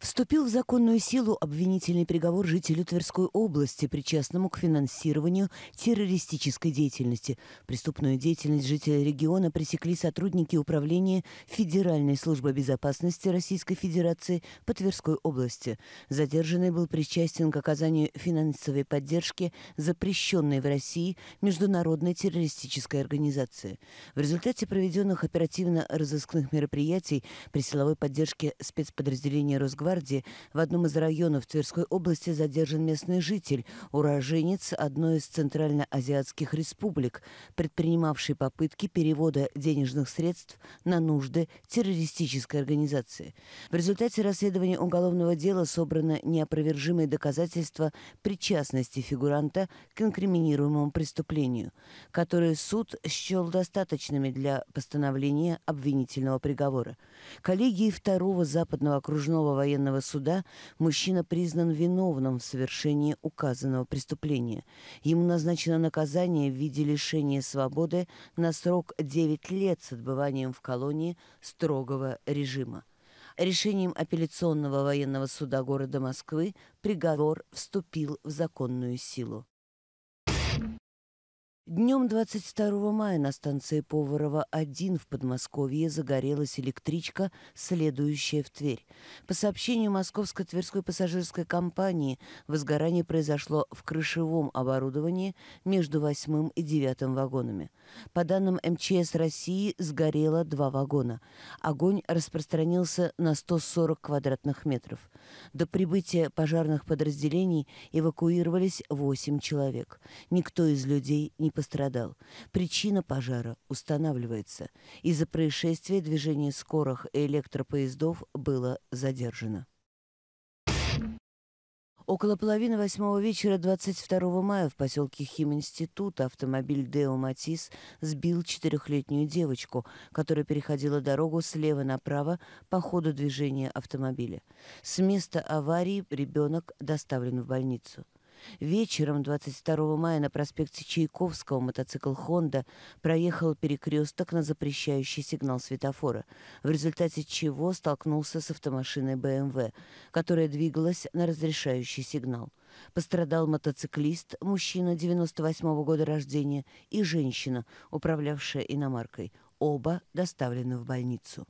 вступил в законную силу обвинительный приговор жителю Тверской области, причастному к финансированию террористической деятельности. Преступную деятельность жителя региона пресекли сотрудники Управления Федеральной службы безопасности Российской Федерации по Тверской области. Задержанный был причастен к оказанию финансовой поддержки запрещенной в России международной террористической организации. В результате проведенных оперативно-розыскных мероприятий при силовой поддержке спецподразделения Росгвардии гвардии в одном из районов Тверской области задержан местный житель, уроженец одной из центральноазиатских республик, предпринимавший попытки перевода денежных средств на нужды террористической организации. В результате расследования уголовного дела собрано неопровержимые доказательства причастности фигуранта к инкриминируемому преступлению, которые суд счел достаточными для постановления обвинительного приговора. Коллегии второго западного окружного военного военного суда мужчина признан виновным в совершении указанного преступления. Ему назначено наказание в виде лишения свободы на срок 9 лет с отбыванием в колонии строгого режима. Решением апелляционного военного суда города Москвы приговор вступил в законную силу. Днем 22 мая на станции Поварова-1 в Подмосковье загорелась электричка, следующая в Тверь. По сообщению Московско-Тверской пассажирской компании, возгорание произошло в крышевом оборудовании между восьмым и девятым вагонами. По данным МЧС России, сгорело два вагона. Огонь распространился на 140 квадратных метров. До прибытия пожарных подразделений эвакуировались 8 человек. Никто из людей не пострадал пострадал. Причина пожара устанавливается. Из-за происшествия движение скорых и электропоездов было задержано. Около половины восьмого вечера 22 мая в поселке Химинститут автомобиль «Део Матис» сбил четырехлетнюю девочку, которая переходила дорогу слева направо по ходу движения автомобиля. С места аварии ребенок доставлен в больницу. Вечером 22 мая на проспекте Чайковского мотоцикл «Хонда» проехал перекресток на запрещающий сигнал светофора, в результате чего столкнулся с автомашиной БМВ, которая двигалась на разрешающий сигнал. Пострадал мотоциклист, мужчина 98 года рождения и женщина, управлявшая иномаркой. Оба доставлены в больницу.